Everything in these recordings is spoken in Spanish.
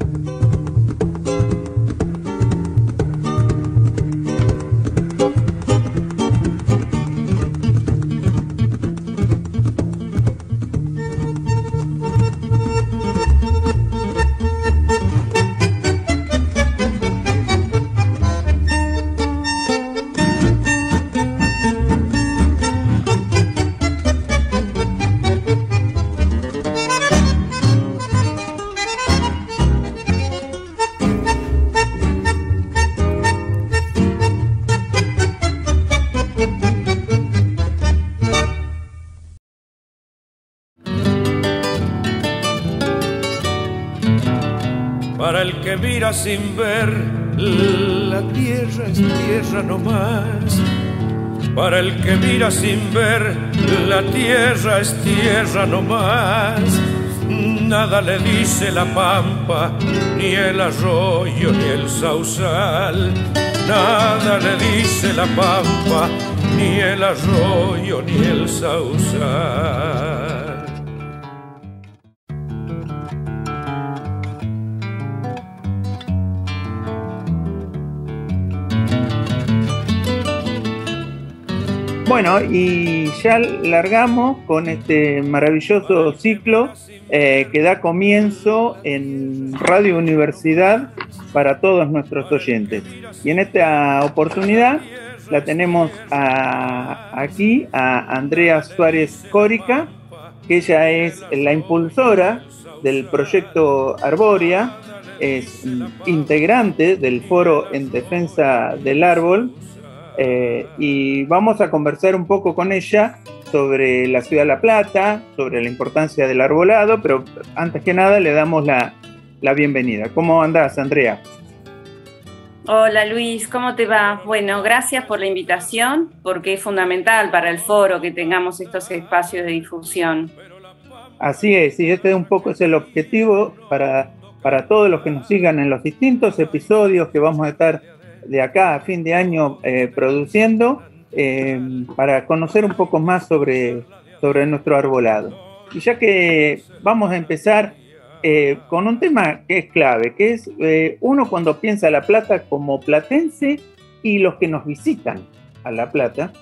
thank you para el que mira sin ver, la tierra es tierra no más. Para el que mira sin ver, la tierra es tierra no más. Nada le dice la pampa, ni el arroyo, ni el sausal. Nada le dice la pampa, ni el arroyo, ni el sausal. Bueno, y ya largamos con este maravilloso ciclo eh, que da comienzo en Radio Universidad para todos nuestros oyentes. Y en esta oportunidad la tenemos aquí a Andrea Suárez Córica, que ella es la impulsora del proyecto Arboria, es integrante del foro en defensa del árbol eh, y vamos a conversar un poco con ella sobre la ciudad de La Plata, sobre la importancia del arbolado, pero antes que nada le damos la, bienvenida. ¿Cómo andás, Andrea? Hola Luis, ¿cómo te va? Bueno, gracias por la invitación, porque es fundamental para el foro que tengamos estos espacios de difusión. Así es, y este un poco es el objetivo para, para todos los que nos sigan en los distintos episodios que vamos a estar de acá a fin de año eh, produciendo eh, para conocer un poco más sobre, sobre nuestro arbolado. Y ya que vamos a empezar eh, con un tema que es clave, que es uno cuando piensa La Plata como platense y los que nos visitan a La Plata,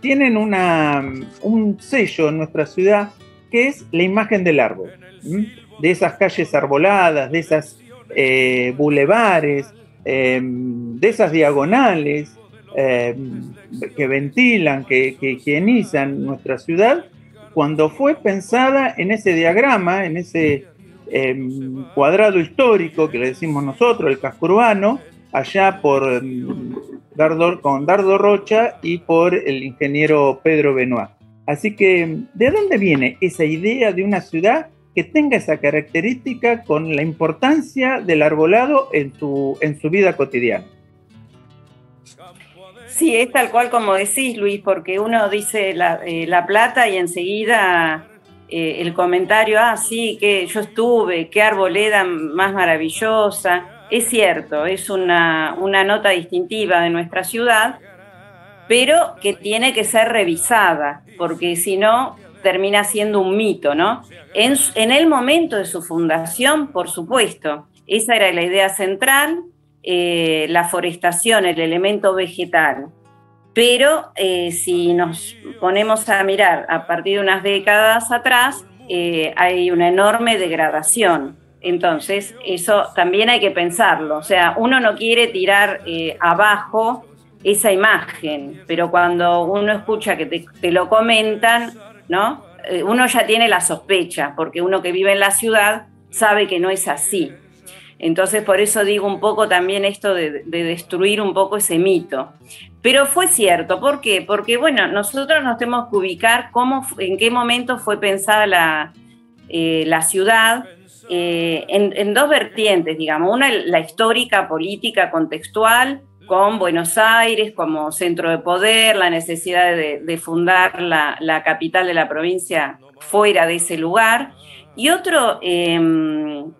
tienen una, un sello en nuestra ciudad que es la imagen del árbol, de esas calles arboladas, de esas bulevares, Em, de esas diagonales em, que ventilan, que, que, higienizan nuestra ciudad, cuando fue pensada en ese diagrama, en ese em, cuadrado histórico que le decimos nosotros, el casco urbano, allá por con Dardo Rocha y por el ingeniero Pedro Benoit. Así que, ¿de dónde viene esa idea de una ciudad que tenga esa característica con la importancia del arbolado en su, en su vida cotidiana. Sí, es tal cual como decís, Luis, porque uno dice La, eh, Plata y enseguida eh, el comentario, ah, sí, que yo estuve, qué arboleda más maravillosa. Es cierto, es una, una nota distintiva de nuestra ciudad, pero que tiene que ser revisada, porque si no, termina siendo un mito, ¿no? En, el momento de su fundación, por supuesto, esa era la idea central, eh, la forestación, el elemento vegetal. Pero eh, si nos ponemos a mirar a partir de unas décadas atrás, eh, hay una enorme degradación. Entonces, eso también hay que pensarlo. O sea, uno no quiere tirar abajo esa imagen, pero cuando uno escucha que te lo comentan, eh, uno ya tiene la sospecha, porque uno que vive en la ciudad sabe que no es así. Entonces, por eso digo un poco también esto de, destruir un poco ese mito. Pero fue cierto, ¿por qué? Porque, bueno, nosotros nos tenemos que ubicar cómo, en qué momento fue pensada la, eh, ciudad eh, en, en, dos vertientes, digamos, una la histórica, política, contextual, con Buenos Aires como centro de poder, la necesidad de, fundar la, capital de la provincia fuera de ese lugar. Y otro, em,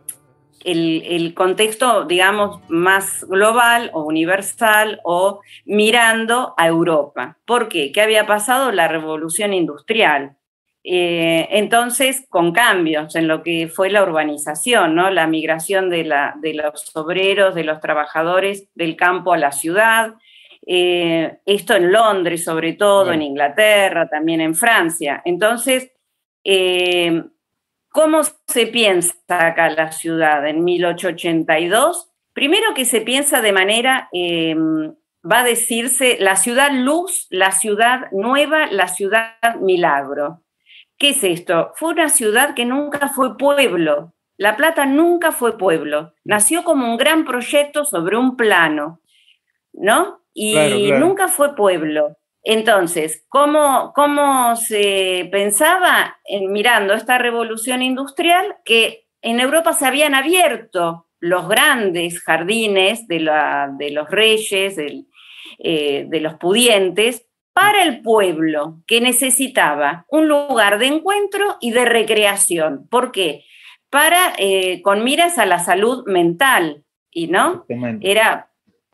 el, el, contexto, digamos, más global o universal o mirando a Europa. ¿Por qué? ¿Qué había pasado? La revolución industrial. Eh, entonces, con cambios en lo que fue la urbanización, la migración de, los obreros, de los trabajadores del campo a la ciudad, eh, esto en Londres sobre todo, en Inglaterra, también en Francia. Entonces, eh, ¿cómo se piensa acá la ciudad en 1882? Primero que se piensa de manera, va a decirse, la ciudad luz, la ciudad nueva, la ciudad milagro. ¿Qué es esto? Fue una ciudad que nunca fue pueblo. La Plata nunca fue pueblo. Nació como un gran proyecto sobre un plano, ¿no? Y nunca fue pueblo. Entonces, ¿cómo, ¿cómo, se pensaba mirando esta revolución industrial que en Europa se habían abierto los grandes jardines de, de los reyes, eh, de los pudientes, para el pueblo que necesitaba un lugar de encuentro y de recreación. ¿Por qué? Para, eh, con miras a la salud mental, ¿y no? Era,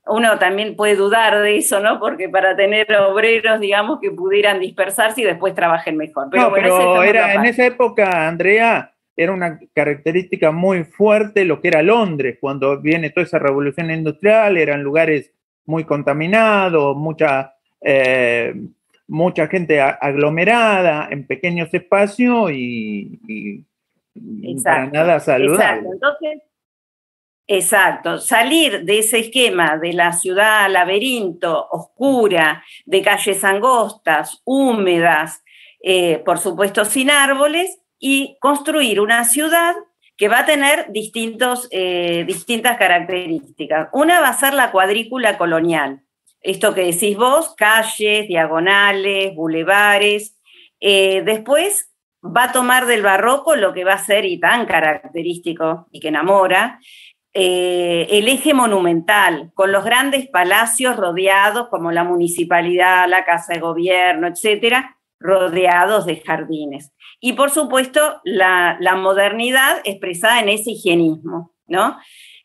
uno también puede dudar de eso, ¿no? Porque para tener obreros, digamos, que pudieran dispersarse y después trabajen mejor. Pero, no, pero era, en esa época, Andrea, era una característica muy fuerte lo que era Londres, cuando viene toda esa revolución industrial, eran lugares muy contaminados, mucha eh, mucha gente aglomerada en pequeños espacios y, nada saludable. Exacto. salir de ese esquema de la ciudad laberinto, oscura, de calles angostas, húmedas, eh, por supuesto sin árboles, y construir una ciudad que va a tener distintos, eh, distintas características. Una va a ser la cuadrícula colonial, esto que decís vos, calles, diagonales, bulevares. Eh, después va a tomar del barroco lo que va a ser y tan característico y que enamora, eh, el eje monumental, con los grandes palacios rodeados, como la municipalidad, la casa de gobierno, etcétera, rodeados de jardines. Y por supuesto, la, la modernidad expresada en ese higienismo, ¿no?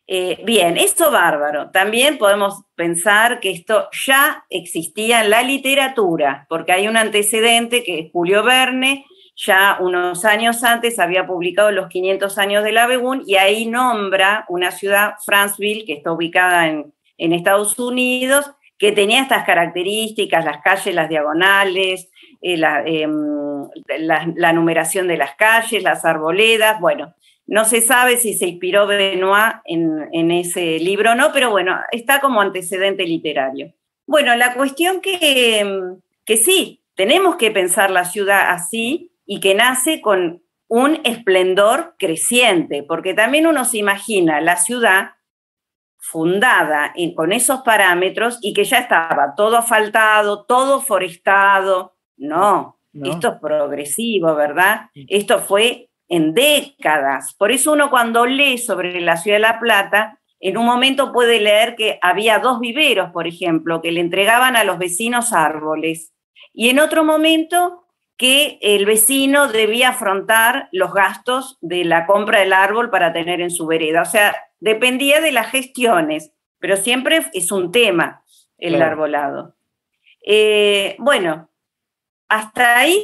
Eh, bien, esto bárbaro. También podemos pensar que esto ya existía en la literatura, porque hay un antecedente que Julio Verne ya unos años antes había publicado Los 500 años de la y ahí nombra una ciudad, Franceville, que está ubicada en, Estados Unidos, que tenía estas características, las calles, las diagonales, eh, em, la numeración de las calles, las arboledas, bueno. No se sabe si se inspiró Benoit en, ese libro o no, pero bueno, está como antecedente literario. Bueno, la cuestión que, que sí, tenemos que pensar la ciudad así y que nace con un esplendor creciente, porque también uno se imagina la ciudad fundada con esos parámetros y que ya estaba todo asfaltado, todo forestado. No, esto es progresivo, ¿verdad? Esto fue en décadas. Por eso uno cuando lee sobre la ciudad de La Plata, en un momento puede leer que había dos viveros, por ejemplo, que le entregaban a los vecinos árboles. Y en otro momento que el vecino debía afrontar los gastos de la compra del árbol para tener en su vereda. O sea, dependía de las gestiones, pero siempre es un tema el arbolado. Eh, bueno, hasta ahí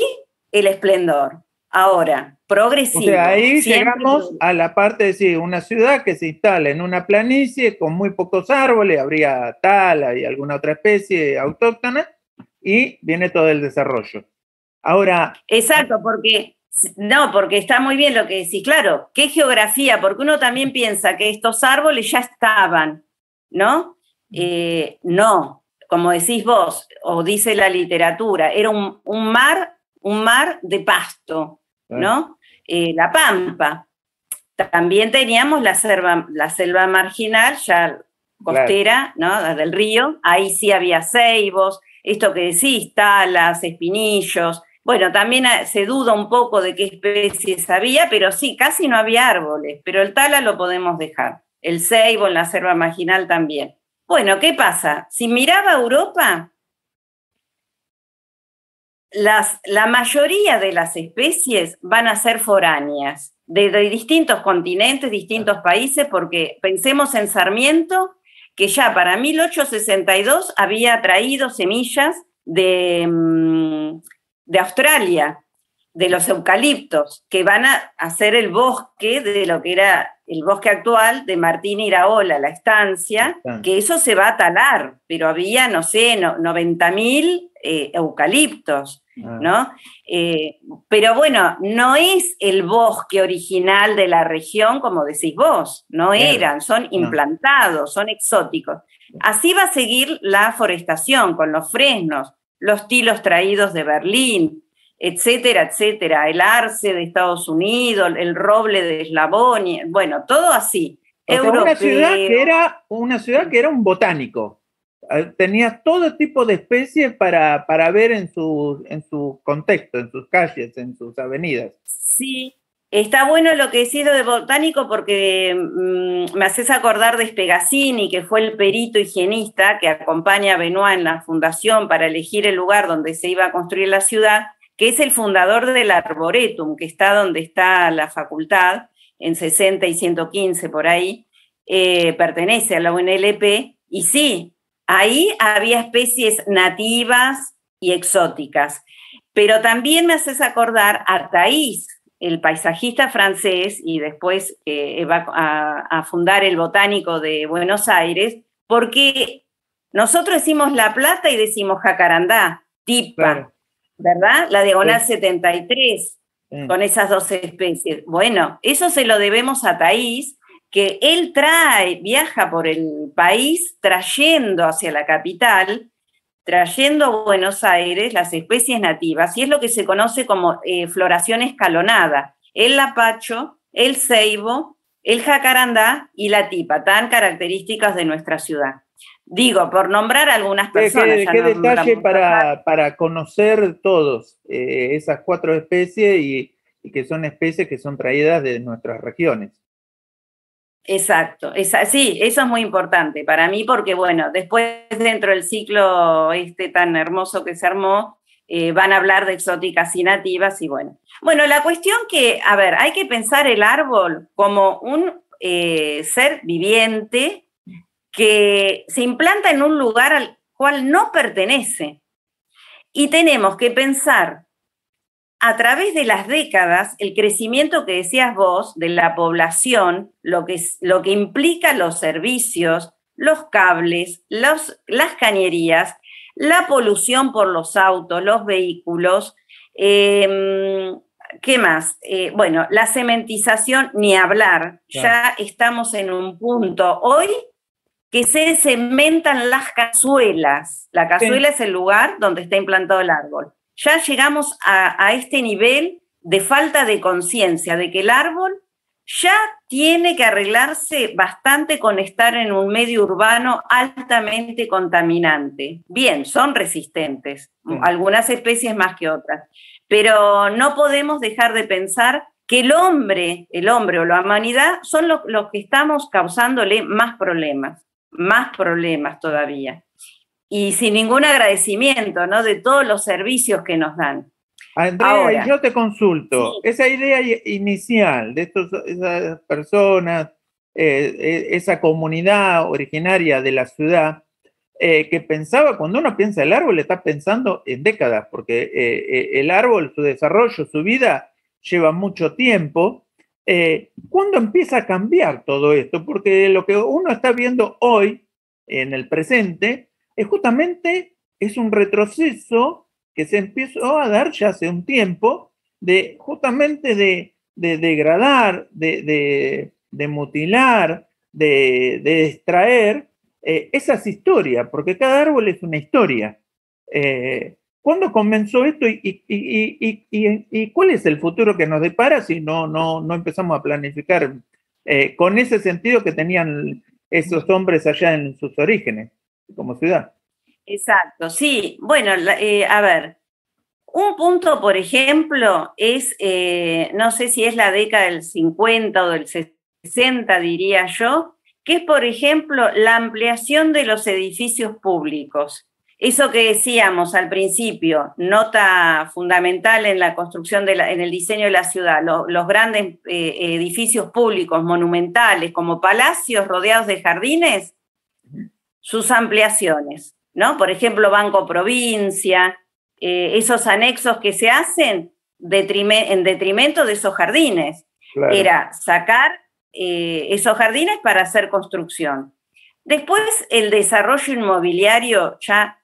el esplendor. Ahora, progresivo. O ahí llegamos a la parte de decir, una ciudad que se instala en una planicie con muy pocos árboles, habría tala y alguna otra especie autóctona, y viene todo el desarrollo. Ahora. Exacto, porque. No, porque está muy bien lo que decís, claro, qué geografía, porque uno también piensa que estos árboles ya estaban, ¿no? Eh, no, como decís vos, o dice la literatura, era mar, un mar de pasto, ¿no? Eh, la Pampa. También teníamos la selva, la selva marginal, ya costera, no Del río, ahí sí había ceibos, esto que decís, talas, espinillos. Bueno, también ah, se duda un poco de qué especies había, pero sí, casi no había árboles, pero el tala lo podemos dejar, el ceibo en la selva marginal también. Bueno, ¿qué pasa? Si miraba Europa, la mayoría de las especies van a ser foráneas, de, distintos continentes, distintos países, porque pensemos en Sarmiento, que ya para 1862 había traído semillas de, mm, de Australia, de los eucaliptos, que van a hacer el bosque de lo que era el bosque actual de Martín Iraola, la estancia, que eso se va a talar, pero había, no sé, no, 90.000 eh, eucaliptos. Ah. ¿no? Eh, pero bueno, no es el bosque original de la región, como decís vos, no eran, son implantados, son exóticos. Así va a seguir la forestación con los fresnos, los tilos traídos de Berlín, etcétera, etcétera, el arce de Estados Unidos, el roble de Eslavonia, bueno, todo así. era una ciudad que era un botánico tenía todo tipo de especies para, ver en su, contexto, en sus calles, en sus avenidas. Sí, está bueno lo que decís de botánico porque mm, me haces acordar de Spegacini, que fue el perito higienista que acompaña a Benoit en la fundación para elegir el lugar donde se iba a construir la ciudad, que es el fundador del Arboretum, que está donde está la facultad, en 60 y 115 por ahí, eh, pertenece a la UNLP, y sí, Ahí había especies nativas y exóticas, pero también me haces acordar a Thaís, el paisajista francés y después eh, va a, fundar el Botánico de Buenos Aires, porque nosotros decimos La Plata y decimos Jacarandá, Tipa, ¿verdad? La diagonal 73, mm. con esas dos especies. Bueno, eso se lo debemos a Thaís, que él trae, viaja por el país trayendo hacia la capital, trayendo a Buenos Aires las especies nativas, y es lo que se conoce como eh, floración escalonada, el lapacho, el ceibo, el jacarandá y la tipa, tan características de nuestra ciudad. Digo, por nombrar algunas personas. Qué, detalle para, conocer todos eh, esas cuatro especies y que son especies que son traídas de nuestras regiones. Exacto, sí, eso es muy importante para mí porque, bueno, después dentro del ciclo este tan hermoso que se armó, eh, van a hablar de exóticas y nativas y bueno. Bueno, la cuestión que, a ver, hay que pensar el árbol como un eh, ser viviente que se implanta en un lugar al cual no pertenece. Y tenemos que pensar a través de las décadas, el crecimiento que decías vos de la población, lo que, lo que implica los servicios, los cables, las cañerías, la polución por los autos, los vehículos, em, ¿qué más? Eh, bueno, la cementización, ni hablar. Ya estamos en un punto hoy que se cementan las cazuelas. La cazuela es el lugar donde está implantado el árbol ya llegamos a, este nivel de falta de conciencia de que el árbol ya tiene que arreglarse bastante con estar en un medio urbano altamente contaminante. Bien, son resistentes, algunas especies más que otras, pero no podemos dejar de pensar que el hombre, el hombre o la humanidad son los que estamos causándole más problemas, más problemas todavía y sin ningún agradecimiento, ¿no? De todos los servicios que nos dan. Andrea, yo te consulto, esa idea inicial de estas esas personas, eh, eh, esa comunidad originaria de la ciudad, eh, que pensaba, cuando uno piensa el árbol, está pensando en décadas, porque el árbol, su desarrollo, su vida lleva mucho tiempo. ¿Cuándo empieza a cambiar todo esto? Porque lo que uno está viendo hoy, en el presente, es justamente es un retroceso que se empezó a dar ya hace un tiempo, de justamente de, degradar, de, de, mutilar, de, extraer eh, esas historias, porque cada árbol es una historia. Eh, ¿Cuándo comenzó esto y, y, cuál es el futuro que nos depara si no, no, empezamos a planificar eh, con ese sentido que tenían esos hombres allá en sus orígenes? como ciudad. Exacto, sí. Bueno, eh, a ver, un punto, por ejemplo, es, eh, no sé si es la década del 50 o del 60, diría yo, que es, por ejemplo, la ampliación de los edificios públicos. Eso que decíamos al principio, nota fundamental en la construcción, de la, en el diseño de la ciudad, los grandes eh, edificios públicos monumentales como palacios rodeados de jardines, sus ampliaciones, ¿no? Por ejemplo, Banco Provincia, eh, esos anexos que se hacen en detrimento de esos jardines. Era sacar eh, esos jardines para hacer construcción. Después el desarrollo inmobiliario ya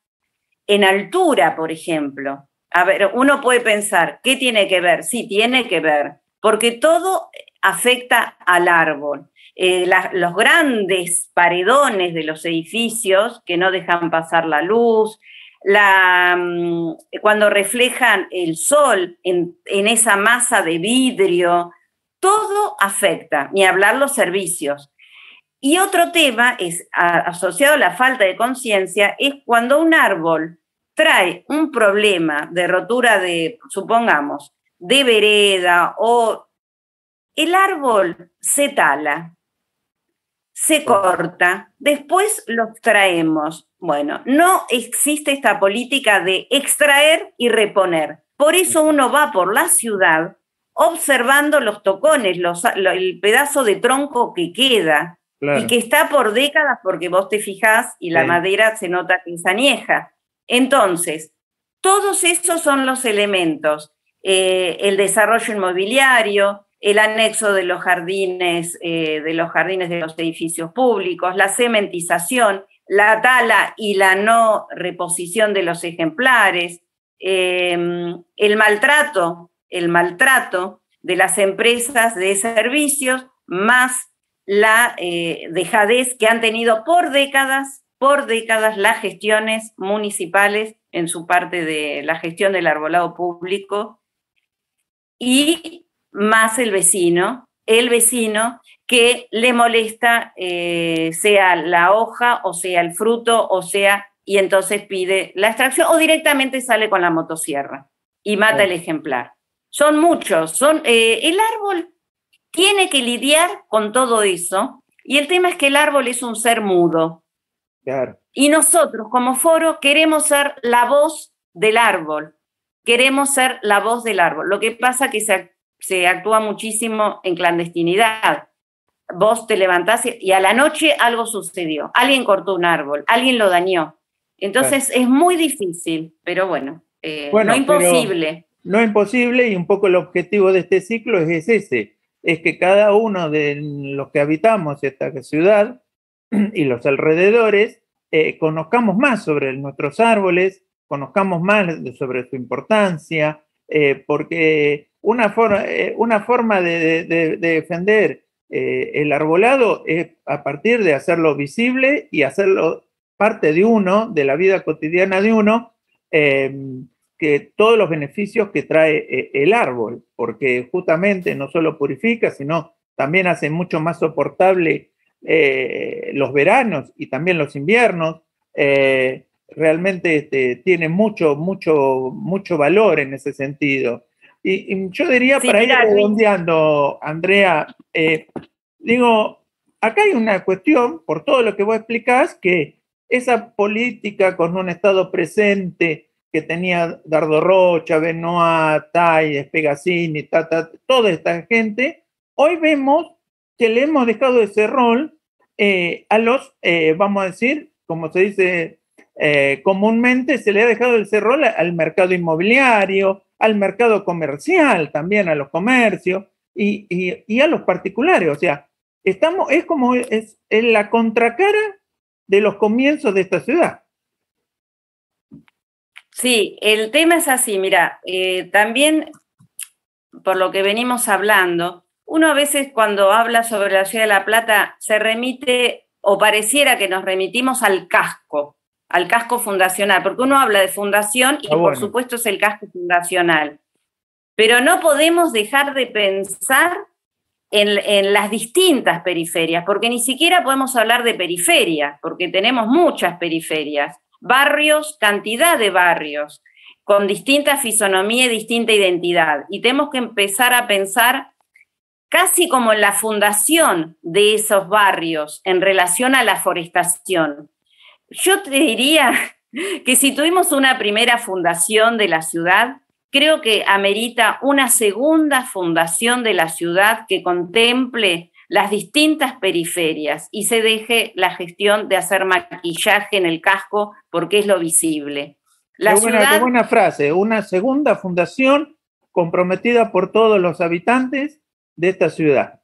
en altura, por ejemplo. A ver, uno puede pensar, ¿qué tiene que ver? Sí, tiene que ver, porque todo afecta al árbol. Eh, los grandes paredones de los edificios que no dejan pasar la luz, mm, cuando reflejan el sol en, esa masa de vidrio, todo afecta, ni hablar los servicios. Y otro tema es asociado a la falta de conciencia es cuando un árbol trae un problema de rotura de, supongamos, de vereda o el árbol se tala, se corta, después los traemos. Bueno, no existe esta política de extraer y reponer. Por eso uno va por la ciudad observando los tocones, el pedazo de tronco que queda y que está por décadas porque vos te fijás y la madera se nota que es añeja. Entonces, todos esos son los elementos. Eh, el desarrollo inmobiliario, el anexo de los jardines, eh, de los jardines de los edificios públicos, la cementización, la tala y la no reposición de los ejemplares, em, el maltrato, el maltrato de las empresas de servicios, más la eh, dejadez que han tenido por décadas, por décadas las gestiones municipales en su parte de la gestión del arbolado público y más el vecino, el vecino que le molesta eh, sea la hoja o sea el fruto o sea, y entonces pide la extracción o directamente sale con la motosierra y mata el ejemplar. Son muchos, son, eh, el árbol tiene que lidiar con todo eso y el tema es que el árbol es un ser mudo. Y nosotros como foro queremos ser la voz del árbol, queremos ser la voz del árbol. Lo que pasa que se se actúa muchísimo en clandestinidad. Vos te levantás y a la noche algo sucedió, alguien cortó un árbol, alguien lo dañó. Entonces es muy difícil, pero bueno, eh, no imposible. No imposible y un poco el objetivo de este ciclo es ese, es que cada uno de los que habitamos esta ciudad y los alrededores eh, conozcamos más sobre nuestros árboles, conozcamos más sobre su importancia, eh, porque eh, una, forma de, defender eh, el arbolado es a partir de hacerlo visible y hacerlo parte de uno, de la vida cotidiana de uno, em, que todos los beneficios que trae eh, el árbol, porque justamente no solo purifica, sino también hace mucho más soportable los veranos y también los inviernos. realmente este, tiene mucho, mucho, mucho valor en ese sentido. Y, yo diría, para ir redondeando, Andrea, eh, digo, acá hay una cuestión, por todo lo que vos explicás, que esa política con un Estado presente que tenía Dardo Rocha, Benoit, Talles, Pegasini, toda esta gente, hoy vemos que le hemos dejado ese rol eh, a los, eh, vamos a decir, como se dice comúnmente, se le ha dejado ese rol al mercado inmobiliario, al mercado comercial, también a los comercios y, a los particulares. O sea, estamos, es como es, la contracara de los comienzos de esta ciudad. Sí, el tema es así, mira, eh, también por lo que venimos hablando, uno a veces cuando habla sobre la ciudad de La Plata se remite o pareciera que nos remitimos al casco, al casco fundacional, porque uno habla de fundación y ah, por supuesto es el casco fundacional. Pero no podemos dejar de pensar en, las distintas periferias, porque ni siquiera podemos hablar de periferia porque tenemos muchas periferias, barrios, cantidad de barrios, con distinta fisonomía y distinta identidad. Y tenemos que empezar a pensar casi como la fundación de esos barrios en relación a la forestación yo te diría que si tuvimos una primera fundación de la ciudad, creo que amerita una segunda fundación de la ciudad que contemple las distintas periferias y se deje la gestión de hacer maquillaje en el casco porque es lo visible. La buena frase, una segunda fundación comprometida por todos los habitantes de esta ciudad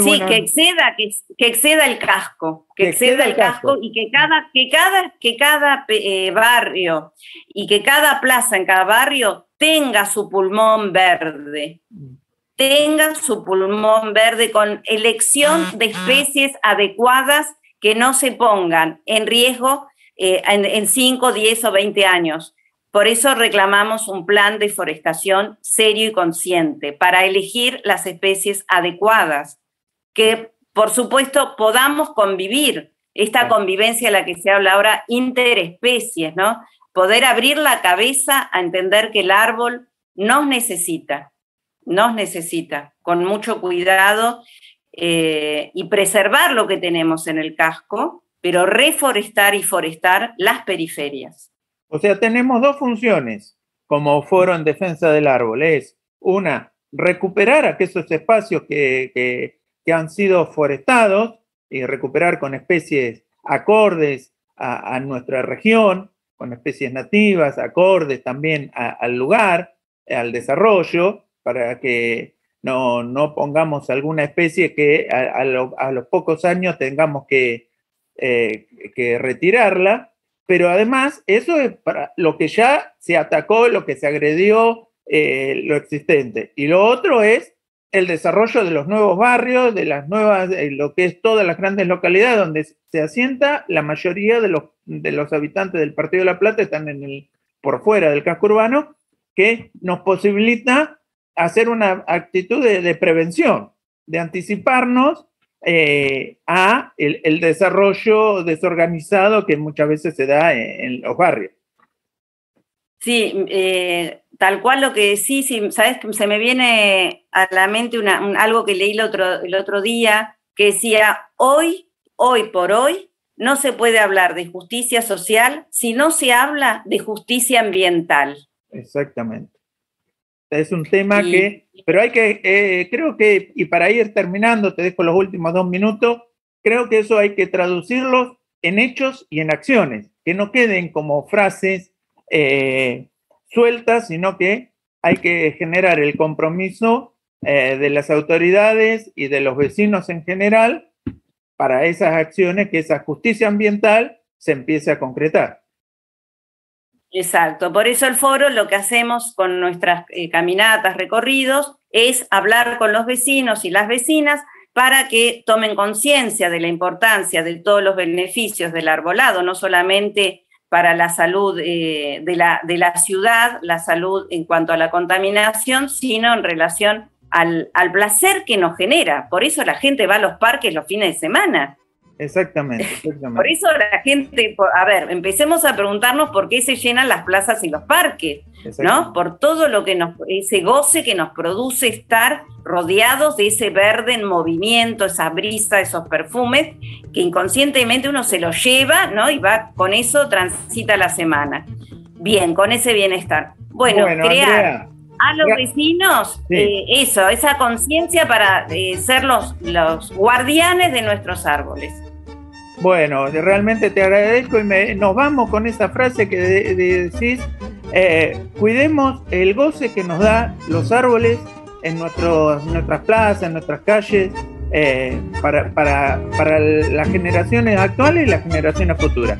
sí, que exceda, que, exceda el casco, que, exceda, el casco. y que cada, que cada, que cada eh, barrio y que cada plaza en cada barrio tenga su pulmón verde. Tenga su pulmón verde con elección de especies adecuadas que no se pongan en riesgo eh, en 5, 10 o 20 años por eso reclamamos un plan de forestación serio y consciente para elegir las especies adecuadas, que por supuesto podamos convivir, esta convivencia de la que se habla ahora, interespecies, ¿no? Poder abrir la cabeza a entender que el árbol nos necesita, nos necesita, con mucho cuidado eh, y preservar lo que tenemos en el casco, pero reforestar y forestar las periferias. O sea, tenemos dos funciones como foro en defensa del árbol. Es una, recuperar aquellos espacios que, que, han sido forestados y recuperar con especies acordes a, nuestra región, con especies nativas, acordes también al lugar, al desarrollo, para que no, pongamos alguna especie que a, los pocos años tengamos que, eh, que retirarla pero además eso es para lo que ya se atacó, lo que se agredió, eh, lo existente. Y lo otro es el desarrollo de los nuevos barrios, de las nuevas, eh, lo que es todas las grandes localidades donde se asienta la mayoría de los, de los habitantes del Partido de la Plata están en el, por fuera del casco urbano, que nos posibilita hacer una actitud de prevención, de anticiparnos eh, a el, desarrollo desorganizado que muchas veces se da en, los barrios. Sí, mm, eh, tal cual lo que sí, sabes que se me viene a la mente algo que leí el otro, el otro día que decía, hoy, hoy por hoy, no se puede hablar de justicia social si no se habla de justicia ambiental. Exactamente. Es un tema que, pero hay que, eh, creo que, y para ir terminando, te dejo los últimos dos minutos, creo que eso hay que traducirlos en hechos y en acciones, que no queden como frases eh, sueltas, sino que hay que generar el compromiso eh, de las autoridades y de los vecinos en general para esas acciones, que esa justicia ambiental se empiece a concretar. Exacto, por eso el foro lo que hacemos con nuestras eh, caminatas, recorridos, es hablar con los vecinos y las vecinas para que tomen conciencia de la importancia de todos los beneficios del arbolado, no solamente para la salud eh, de, la, ciudad, la salud en cuanto a la contaminación, sino en relación al, al placer que nos genera. Por eso la gente va a los parques los fines de semana, Exactamente, Por eso la gente, a ver, empecemos a preguntarnos por qué se llenan las plazas y los parques, ¿no? Por todo lo que nos, ese goce que nos produce estar rodeados de ese verde en movimiento, esa brisa, esos perfumes, que inconscientemente uno se los lleva, ¿no? Y va con eso, transita la semana. Bien, con ese bienestar. Bueno, a los vecinos eh, eso, esa conciencia para eh, ser los, guardianes de nuestros árboles. Bueno, realmente te agradezco y nos vamos con esa frase que decís, eh, cuidemos el goce que nos da los árboles en nuestras plazas, en nuestras calles, para, para las generaciones actuales y las generaciones futuras.